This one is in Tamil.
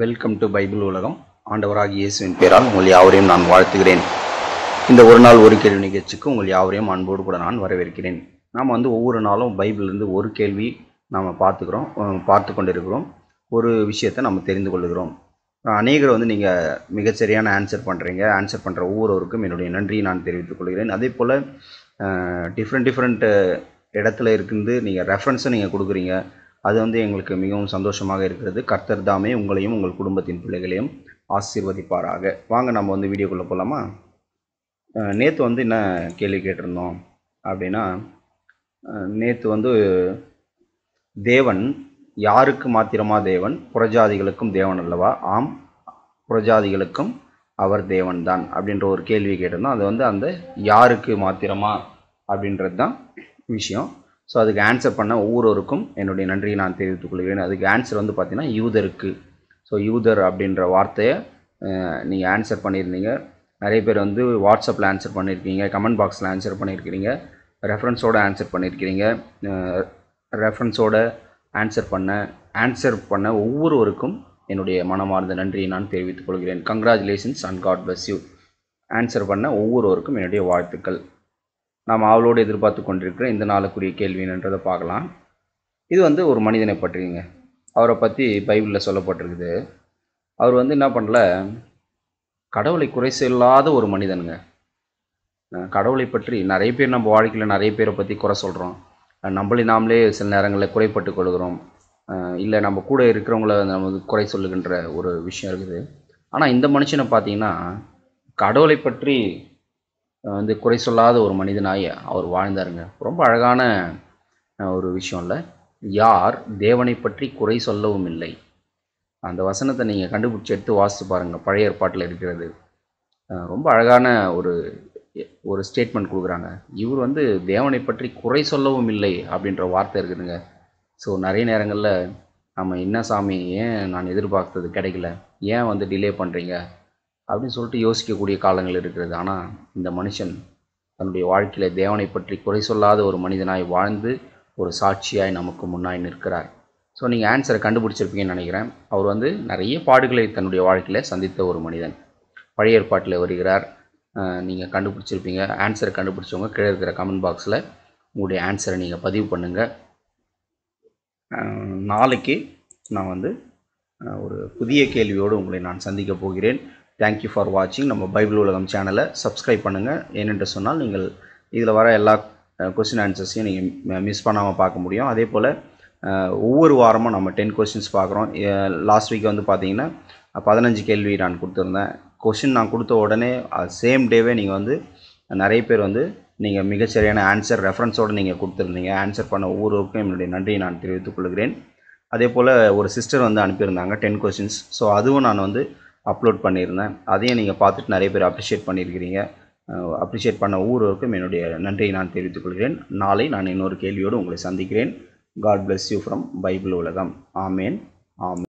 வெல்கம் டு பைபிள் உலகம் ஆண்டவராக இயேசுவின் பேரால் உங்கள் யாவரையும் நான் வாழ்த்துகிறேன் இந்த ஒரு நாள் ஒரு கேள்வி நிகழ்ச்சிக்கு உங்கள் யாவரையும் அன்போடு கூட நான் வரவேற்கிறேன் நாம் வந்து ஒவ்வொரு நாளும் பைபிளிலிருந்து ஒரு கேள்வி நாம் பார்த்துக்கிறோம் பார்த்து கொண்டிருக்கிறோம் ஒரு விஷயத்தை நம்ம தெரிந்து கொள்கிறோம் அநேகர் வந்து நீங்கள் மிகச்சரியான ஆன்சர் பண்ணுறீங்க ஆன்சர் பண்ணுற ஒவ்வொருவருக்கும் என்னுடைய நன்றியை நான் தெரிவித்துக் கொள்கிறேன் அதே போல் டிஃப்ரெண்ட் டிஃப்ரெண்ட் இடத்துல இருக்குது நீங்கள் ரெஃபரன்ஸும் நீங்கள் கொடுக்குறீங்க அது வந்து எங்களுக்கு மிகவும் சந்தோஷமாக இருக்கிறது கர்த்தர் தாமே உங்களையும் உங்கள் குடும்பத்தின் பிள்ளைகளையும் ஆசீர்வதிப்பாராக வாங்க நம்ம வந்து வீடியோக்குள்ளே போகலாமா நேற்று வந்து என்ன கேள்வி கேட்டிருந்தோம் அப்படின்னா நேற்று வந்து தேவன் யாருக்கு மாத்திரமா தேவன் புறஜாதிகளுக்கும் தேவன் அல்லவா ஆம் புறஜாதிகளுக்கும் அவர் தேவன் தான் அப்படின்ற ஒரு கேள்வி கேட்டிருந்தோம் அது வந்து அந்த யாருக்கு மாத்திரமா அப்படின்றது தான் விஷயம் ஸோ அதுக்கு ஆன்சர் பண்ண ஒவ்வொருவருக்கும் என்னுடைய நன்றியை நான் தெரிவித்துக் கொள்கிறேன் அதுக்கு ஆன்சர் வந்து பார்த்தீங்கன்னா யூதருக்கு ஸோ யூதர் அப்படின்ற வார்த்தையை நீங்கள் ஆன்சர் பண்ணியிருந்தீங்க நிறைய பேர் வந்து வாட்ஸ்அப்பில் ஆன்சர் பண்ணியிருக்கீங்க கமெண்ட் பாக்ஸில் ஆன்சர் பண்ணியிருக்கிறீங்க ரெஃபரன்ஸோடு ஆன்சர் பண்ணியிருக்கிறீங்க ரெஃபரன்ஸோட ஆன்சர் பண்ண ஆன்சர் பண்ண ஒவ்வொருவருக்கும் என்னுடைய மனமார்ந்த நன்றியை நான் தெரிவித்துக் கொள்கிறேன் congratulations and God bless you answer பண்ண ஒவ்வொருவருக்கும் என்னுடைய வாழ்த்துக்கள் நாம் ஆவலோடு எதிர்பார்த்து கொண்டிருக்கிற இந்த நாளுக்குரிய கேள்வின்றதை பார்க்கலாம் இது வந்து ஒரு மனிதனை பற்றிங்க அவரை பற்றி பைபிளில் சொல்லப்பட்டிருக்குது அவர் வந்து என்ன பண்ணல கடவுளை குறை செல்லாத ஒரு மனிதனுங்க கடவுளை பற்றி நிறைய பேர் நம்ம வாழ்க்கையில் நிறைய பேரை பற்றி குறை சொல்கிறோம் நம்மளே நாமளே சில நேரங்களில் குறைப்பட்டு கொள்கிறோம் இல்லை நம்ம கூட இருக்கிறவங்கள நம்ம குறை சொல்லுகின்ற ஒரு விஷயம் இருக்குது ஆனால் இந்த மனுஷனை பார்த்தீங்கன்னா கடவுளை பற்றி வந்து குறை சொல்லாத ஒரு மனிதனாய் அவர் வாழ்ந்தாருங்க ரொம்ப அழகான ஒரு விஷயம் இல்லை யார் தேவனை பற்றி குறை சொல்லவும் இல்லை அந்த வசனத்தை நீங்கள் கண்டுபிடிச்சி எடுத்து வாசித்து பாருங்கள் பழைய ஏற்பாட்டில் இருக்கிறது ரொம்ப அழகான ஒரு ஒரு ஸ்டேட்மெண்ட் கொடுக்குறாங்க இவர் வந்து தேவனை பற்றி குறை சொல்லவும் இல்லை அப்படின்ற வார்த்தை இருக்குதுங்க ஸோ நிறைய நேரங்களில் நம்ம என்ன சாமி ஏன் நான் எதிர்பார்த்தது கிடைக்கல ஏன் வந்து டிலே பண்ணுறீங்க அப்படின்னு சொல்லிட்டு யோசிக்கக்கூடிய காலங்கள் இருக்கிறது ஆனால் இந்த மனுஷன் தன்னுடைய வாழ்க்கையில் தேவனை பற்றி குறை சொல்லாத ஒரு மனிதனாய் வாழ்ந்து ஒரு சாட்சியாய் நமக்கு முன்னாய் நிற்கிறார் ஸோ நீங்கள் ஆன்சரை கண்டுபிடிச்சிருப்பீங்கன்னு நினைக்கிறேன் அவர் வந்து நிறைய பாடுகளை தன்னுடைய வாழ்க்கையில் சந்தித்த ஒரு மனிதன் பழைய ஏற்பாட்டில் வருகிறார் நீங்கள் கண்டுபிடிச்சிருப்பீங்க ஆன்சரை கண்டுபிடிச்சவங்க கீழே இருக்கிற கமெண்ட் பாக்ஸில் உங்களுடைய ஆன்சரை நீங்கள் பதிவு பண்ணுங்கள் நாளைக்கு நான் வந்து ஒரு புதிய கேள்வியோடு உங்களை நான் சந்திக்கப் போகிறேன் தேங்க்யூ ஃபார் வாட்சிங் நம்ம பைபிள் உலகம் சேனலை சப்ஸ்கிரைப் பண்ணுங்கள் ஏனென்று சொன்னால் நீங்கள் இதில் வர எல்லா கொஸ்டின் ஆன்சர்ஸையும் நீங்கள் மிஸ் பண்ணாமல் பார்க்க முடியும் அதே போல் ஒவ்வொரு வாரமும் நம்ம டென் கொஸ்டின்ஸ் பார்க்குறோம் லாஸ்ட் வீக் வந்து பார்த்தீங்கன்னா பதினஞ்சு கேள்வி நான் கொடுத்துருந்தேன் கொஷின் நான் கொடுத்த உடனே சேம் டேவே நீங்கள் வந்து நிறைய பேர் வந்து நீங்கள் மிகச்சரியான ஆன்சர் ரெஃபரன்ஸோடு நீங்கள் கொடுத்துருந்தீங்க ஆன்சர் பண்ண ஒவ்வொருவருக்கும் என்னுடைய நன்றியை நான் தெரிவித்துக் கொள்கிறேன் அதே போல் ஒரு சிஸ்டர் வந்து அனுப்பியிருந்தாங்க டென் கொஷின்ஸ் ஸோ அதுவும் நான் வந்து அப்லோட் பண்ணியிருந்தேன் அதையும் நீங்கள் பார்த்துட்டு நிறைய பேர் அப்ரிஷியேட் பண்ணியிருக்கிறீங்க அப்ரிஷியேட் பண்ண ஒவ்வொருவருக்கும் என்னுடைய நன்றியை நான் தெரிவித்துக் கொள்கிறேன் நாளை நான் இன்னொரு கேள்வியோடு உங்களை சந்திக்கிறேன் God bless you from Bible உலகம் ஆமேன் ஆமே